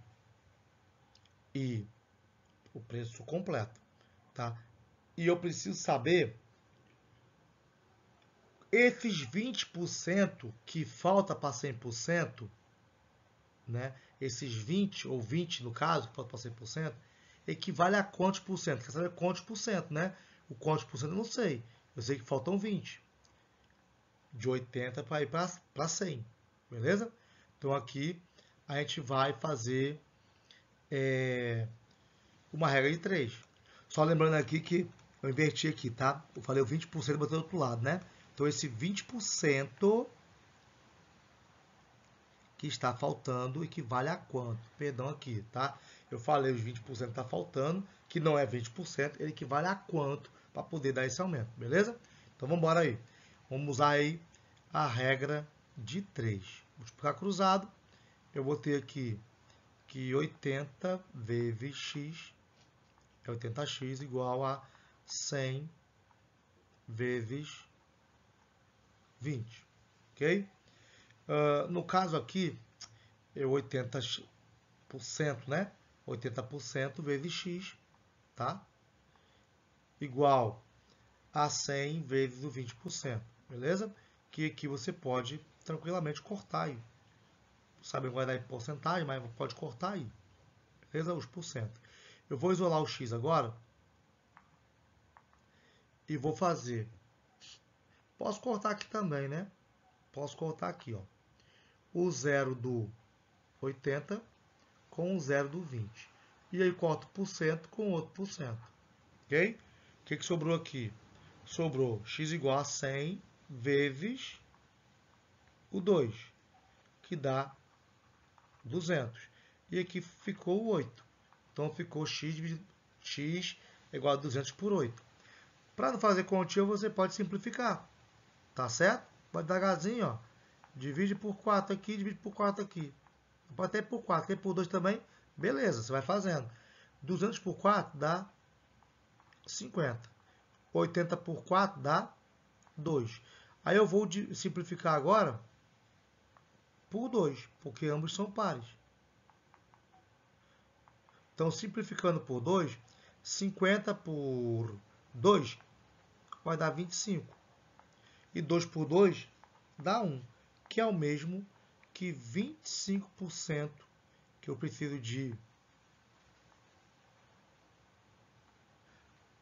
Speaker 1: e o preço completo, tá? E eu preciso saber esses 20% que falta para 100%, né? esses 20 ou 20 no caso, que falta para 100%, equivale a quantos por cento? Quer saber quantos por cento, né? O quantos por cento eu não sei. Eu sei que faltam 20. De 80 para ir para 100. Beleza? Então aqui a gente vai fazer é, uma regra de 3. Só lembrando aqui que eu inverti aqui, tá? Eu falei o 20% e botei do outro lado, né? Então, esse 20% que está faltando equivale a quanto? Perdão aqui, tá? Eu falei os 20% que está faltando, que não é 20%, ele equivale a quanto para poder dar esse aumento, beleza? Então, vamos embora aí. Vamos usar aí a regra de 3. Multiplicar cruzado, eu vou ter aqui que 80 vezes x é 80x igual a 100 vezes 20, ok? Uh, no caso aqui, é 80%, né? 80% vezes x, tá? Igual a 100 vezes o 20%, beleza? Que aqui você pode tranquilamente cortar aí. Sabe, vai dar em porcentagem, mas pode cortar aí. Beleza? Os porcento. Eu vou isolar o x agora e vou fazer Posso cortar aqui também, né? Posso cortar aqui, ó. O zero do 80 com o zero do 20. E aí corto por cento com outro por cento. Ok? O que, que sobrou aqui? Sobrou x igual a 100 vezes o 2, que dá 200. E aqui ficou o 8. Então ficou x, x igual a 200 por 8. Para não fazer continha, você pode simplificar. Tá certo? Pode dar devagarzinho, ó. Divide por 4 aqui, divide por 4 aqui. Pode ter por 4, tem por 2 também. Beleza, você vai fazendo. 200 por 4 dá 50. 80 por 4 dá 2. Aí eu vou simplificar agora por 2, porque ambos são pares. Então, simplificando por 2, 50 por 2 vai dar 25. E 2 por 2 dá 1, que é o mesmo que 25% que eu preciso de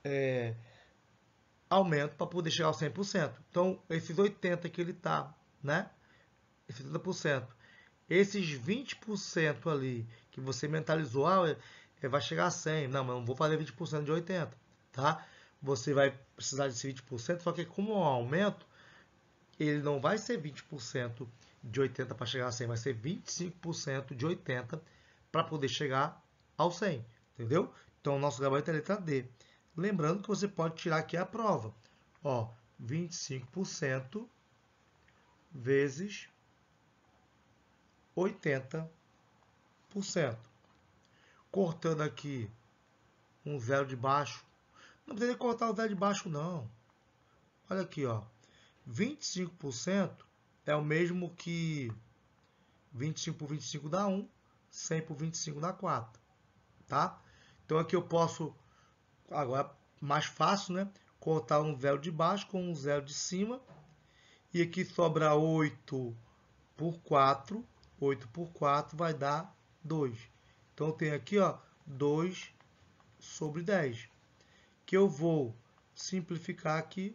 Speaker 1: é, aumento para poder chegar aos 100%. Então, esses 80% que ele está, né? Esses 80%. Esses 20% ali que você mentalizou, ah, é, é, vai chegar a 100. Não, mas não vou fazer 20% de 80, tá? Você vai precisar desse 20%, só que como é um aumento, ele não vai ser 20% de 80 para chegar a 100, vai ser 25% de 80 para poder chegar ao 100, entendeu? Então, o nosso gabarito é a letra D. Lembrando que você pode tirar aqui a prova. Ó, 25% vezes 80%. Cortando aqui um zero de baixo. Não precisa cortar o zero de baixo, não. Olha aqui, ó. 25% é o mesmo que 25 por 25 dá 1, 100 por 25 dá 4, tá? Então aqui eu posso, agora é mais fácil, né? Cortar um zero de baixo com um zero de cima. E aqui sobra 8 por 4. 8 por 4 vai dar 2. Então eu tenho aqui ó, 2 sobre 10. Que eu vou simplificar aqui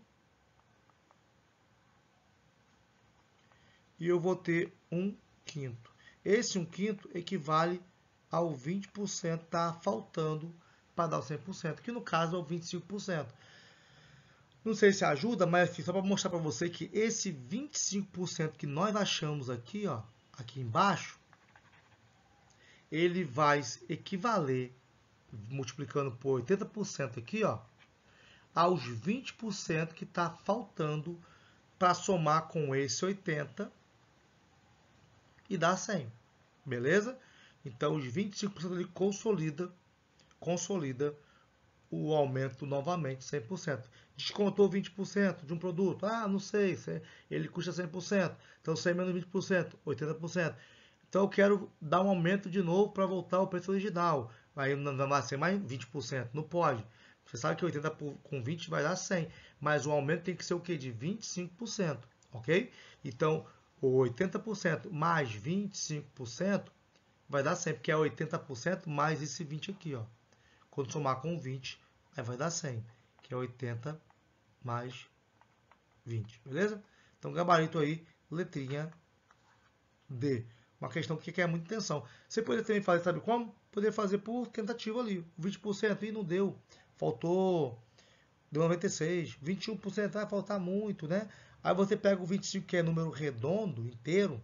Speaker 1: e eu vou ter 1 quinto. Esse 1 quinto equivale ao 20% está faltando para dar o 100%, que no caso é o 25%. Não sei se ajuda, mas assim, só para mostrar para você que esse 25% que nós achamos aqui, ó, aqui embaixo, ele vai equivaler, multiplicando por 80% aqui, ó, aos 20% que está faltando para somar com esse 80% e dá 100. Beleza? Então, os 25% ele consolida, consolida o aumento novamente 100%. Descontou 20% de um produto. Ah, não sei, ele custa 100%. Então, 100 menos 20%, 80%. Então, eu quero dar um aumento de novo para voltar ao preço original. Aí não vai ser mais 20%, não pode. Você sabe que 80 com 20 vai dar 100, mas o aumento tem que ser o quê? De 25%, ok? Então, 80% mais 25% vai dar sempre, que é 80% mais esse 20 aqui. Ó. Quando somar com 20, aí vai dar 100, que é 80 mais 20, beleza? Então, gabarito aí, letrinha D. Uma questão que quer muita atenção. Você poderia também fazer, sabe como? Poder fazer por tentativa ali. 20% e não deu. Faltou. Deu 96. 21% vai faltar muito, né? Aí você pega o 25, que é número redondo, inteiro,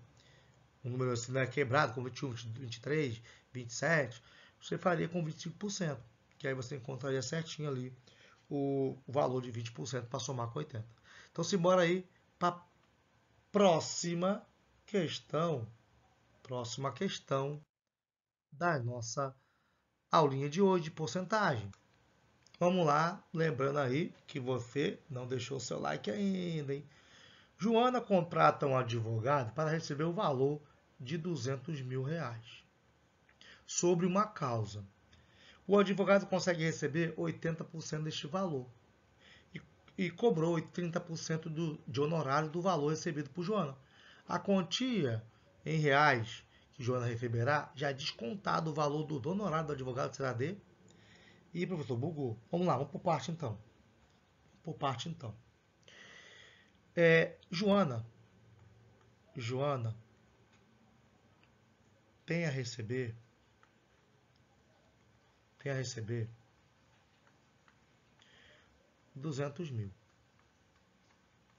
Speaker 1: um número assim, né, quebrado, como 21, 23, 27, você faria com 25%, que aí você encontraria certinho ali o valor de 20% para somar com 80. Então, se bora aí para próxima questão, próxima questão da nossa aulinha de hoje de porcentagem. Vamos lá, lembrando aí que você não deixou seu like ainda, hein? Joana contrata um advogado para receber o valor de 200 mil reais sobre uma causa. O advogado consegue receber 80% deste valor e, e cobrou 30% do, de honorário do valor recebido por Joana. A quantia em reais que Joana receberá, já é descontado o valor do honorário do advogado, será de. E professor, bugou. Vamos lá, vamos por parte então. Por parte então. É, Joana, Joana, tem a receber, tem a receber 200 mil,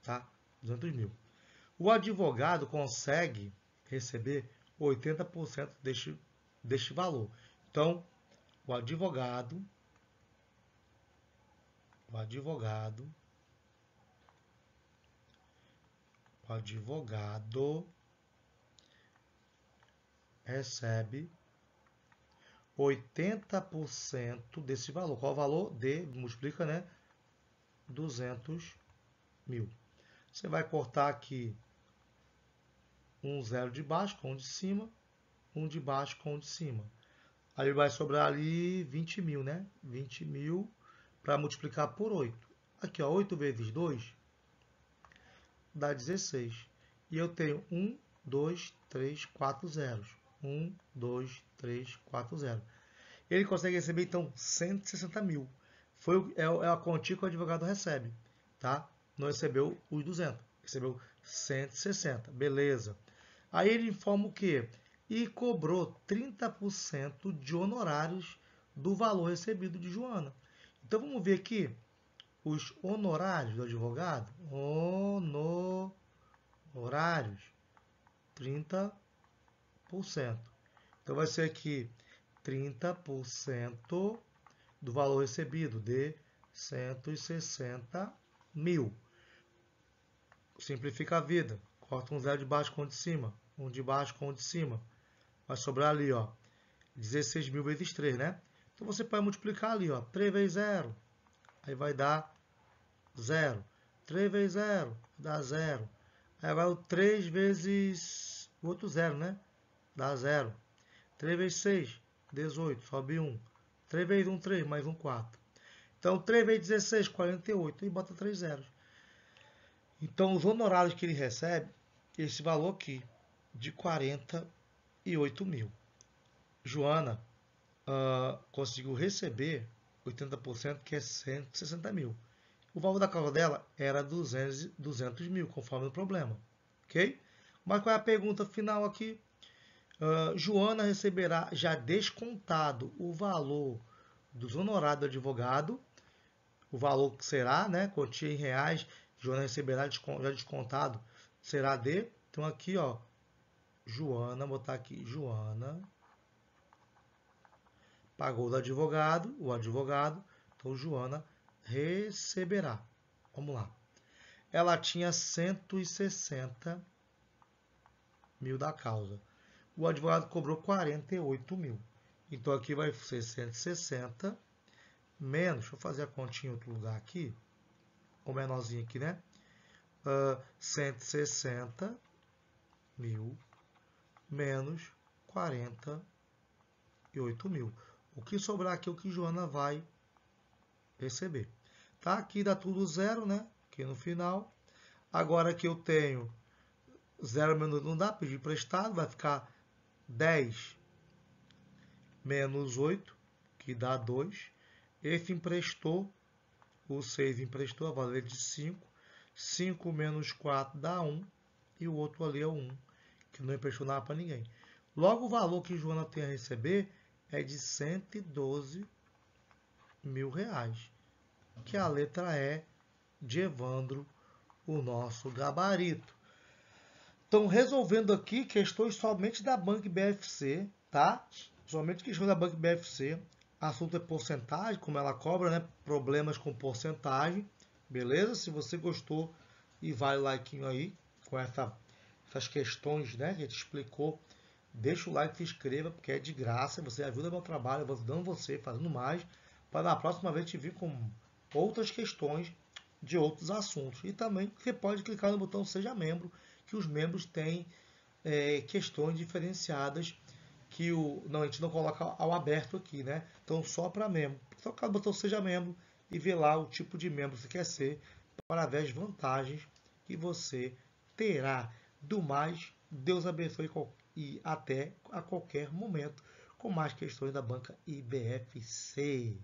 Speaker 1: tá? 200 mil. O advogado consegue receber 80% deste, deste valor. Então, o advogado, o advogado o advogado recebe 80% desse valor. Qual o valor? D, multiplica, né? 200 mil. Você vai cortar aqui um zero de baixo com um de cima, um de baixo com um de cima. Aí vai sobrar ali 20 mil, né? 20 mil para multiplicar por 8. Aqui, ó, 8 vezes 2 dá 16. E eu tenho 1, 2, 3, 4 zeros. 1, 2, 3, 4, 0. Ele consegue receber, então, 160 mil. Foi, é, é a quantia que o advogado recebe, tá? Não recebeu os 200, recebeu 160, beleza. Aí ele informa o quê? E cobrou 30% de honorários do valor recebido de Joana. Então, vamos ver aqui os honorários do advogado, honorários, 30%. Então, vai ser aqui 30% do valor recebido de 160 mil. Simplifica a vida. Corta um zero de baixo com um de cima. Um de baixo com um de cima. Vai sobrar ali, ó. 16 mil vezes 3, né? Então você pode multiplicar ali, ó. 3 vezes 0. Aí vai dar 0. 3 vezes 0 dá 0. Agora o 3 vezes o outro 0, né? Dá 0. 3 vezes 6, 18. Sobe 1. 3 vezes 1, 3. Mais 1, 4. Então, 3 vezes 16, 48. E bota 3 zeros. Então, os honorários que ele recebe, esse valor aqui, de 48 mil. Joana uh, conseguiu receber 80%, que é 160 mil. O valor da causa dela era 200, 200 mil, conforme o problema. Ok? Mas qual é a pergunta final aqui? Uh, Joana receberá já descontado o valor dos honorários do advogado, o valor que será, né? Quantia em reais, Joana receberá já descontado, será de. Então aqui, ó, Joana, botar aqui, Joana pagou do advogado, o advogado, então Joana receberá. Vamos lá. Ela tinha 160 mil da causa. O advogado cobrou 48 mil. Então aqui vai ser 160 menos, deixa eu fazer a continha em outro lugar aqui, ou menorzinho aqui, né? Uh, ah, 160 mil menos 48 mil. O que sobrar aqui é o que Joana vai perceber. Tá? Aqui dá tudo zero, né? Aqui no final. Agora que eu tenho zero menos não dá, pedir emprestado, vai ficar 10 menos 8, que dá 2. Esse emprestou, o 6 emprestou a valer de 5. 5 menos 4 dá 1. E o outro ali é o 1, que não emprestou nada para ninguém. Logo, o valor que Joana tem a receber é de 112 mil reais, que a letra é de Evandro, o nosso gabarito. Então, resolvendo aqui questões somente da Bank BFC, tá? Somente questões da Bank BFC. Assunto é porcentagem, como ela cobra, né? Problemas com porcentagem, beleza? Se você gostou e vai like aí com essa, essas questões, né? Que a gente explicou deixa o like, se inscreva, porque é de graça, você ajuda meu trabalho, eu vou ajudando você, fazendo mais para na próxima vez te vir com outras questões de outros assuntos. E também você pode clicar no botão Seja Membro, que os membros têm é, questões diferenciadas que o não a gente não coloca ao aberto aqui, né? Então só para membro. Só clicar no botão seja membro e ver lá o tipo de membro que você quer ser para ver as vantagens que você terá. Do mais, Deus abençoe e até a qualquer momento com mais questões da banca IBFC.